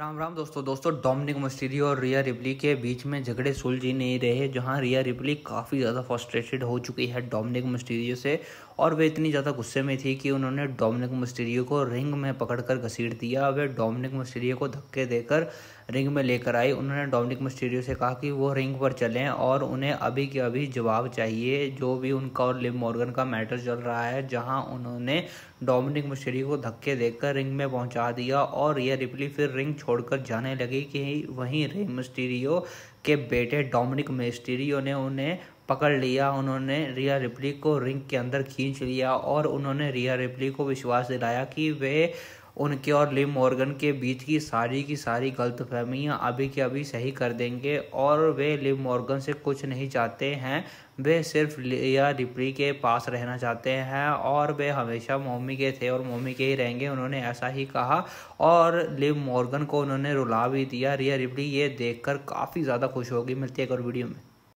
राम राम दोस्तों दोस्तों डोमिनिक मस्टीरियो और रिया रिपली के बीच में झगड़े सुलझ ही नहीं रहे जहां रिया रिपली काफ़ी ज़्यादा फ्रस्ट्रेटेड हो चुकी है डोमिनिक मस्टीरियो से और वे इतनी ज़्यादा गुस्से में थी कि उन्होंने डोमिनिक मस्टीरियो को रिंग में पकड़कर घसीट दिया वे डोमिनिक मस्टीरियो को धक्के देकर रिंग में लेकर आई उन्होंने डोमिनिक मस्टीरियो से कहा कि वो रिंग पर चलें और उन्हें अभी के अभी जवाब चाहिए जो भी उनका और लिम मॉर्गन का मैटर चल रहा है जहाँ उन्होंने डोमिनिक मस्टीरियो को धक्के देकर रिंग में पहुँचा दिया और रिया रिपली फिर रिंग छोड़ छोड़कर जाने लगी कि वहीं रे मिस्टीरियो के बेटे डोमिनिक मिस्टीरियो ने उन्हें पकड़ लिया उन्होंने रिया रिप्ली को रिंग के अंदर खींच लिया और उन्होंने रिया रिप्ली को विश्वास दिलाया कि वे उनके और लिम मॉर्गन के बीच की सारी की सारी गलत फहमियाँ अभी के अभी सही कर देंगे और वे लिम मॉर्गन से कुछ नहीं चाहते हैं वे सिर्फ लिया रिपरी के पास रहना चाहते हैं और वे हमेशा मोमी के थे और मोमी के ही रहेंगे उन्होंने ऐसा ही कहा और लिम मॉर्गन को उन्होंने रुला भी दिया रिया रिपरी ये देखकर काफ़ी ज़्यादा खुश होगी मिलती है एक और वीडियो में